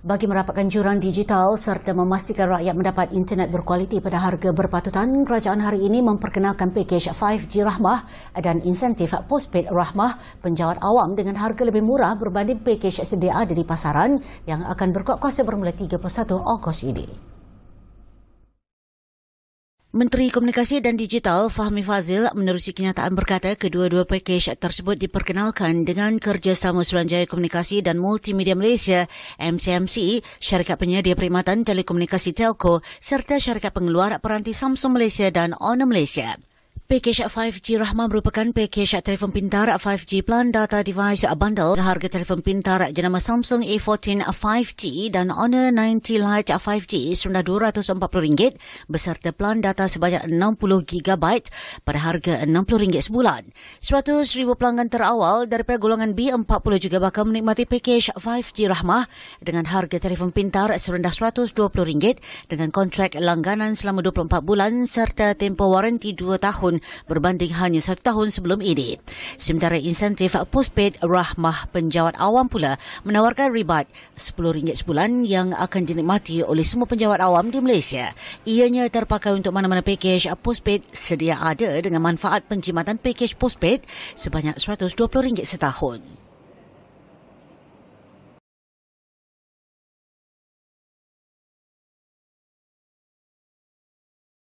Bagi merapatkan jurang digital serta memastikan rakyat mendapat internet berkualiti pada harga berpatutan, kerajaan hari ini memperkenalkan pakej 5G Rahmah dan insentif postpaid Rahmah penjawat awam dengan harga lebih murah berbanding pakej sedia ada di pasaran yang akan berkuat kuasa bermula 31 Ogos ini. Menteri Komunikasi dan Digital Fahmi Fazil menerusi kenyataan berkata kedua-dua pakej tersebut diperkenalkan dengan kerjasama Suruhanjaya Komunikasi dan Multimedia Malaysia MCMC, syarikat penyedia perkhidmatan telekomunikasi Telco serta syarikat pengeluar peranti Samsung Malaysia dan Honor Malaysia. Pakej 5G Rahma merupakan pakej telefon pintar 5G plan data device uh, bundle harga telefon pintar uh, jenama Samsung A14 e 5G uh, dan Honor 90 Lite 5G senilai RM240 beserta plan data sebanyak 60GB pada harga RM60 sebulan. 100,000 pelanggan terawal daripada golongan B40 juga bakal menikmati pakej 5G Rahma dengan harga telefon pintar serendah RM120 dengan kontrak langganan selama 24 bulan serta tempoh waranti 2 tahun berbanding hanya satu tahun sebelum ini. Sementara insentif postpaid rahmah penjawat awam pula menawarkan ribat RM10 sebulan yang akan dinikmati oleh semua penjawat awam di Malaysia. Ianya terpakai untuk mana-mana pakej postpaid sedia ada dengan manfaat penjimatan pakej postpaid sebanyak RM120 setahun.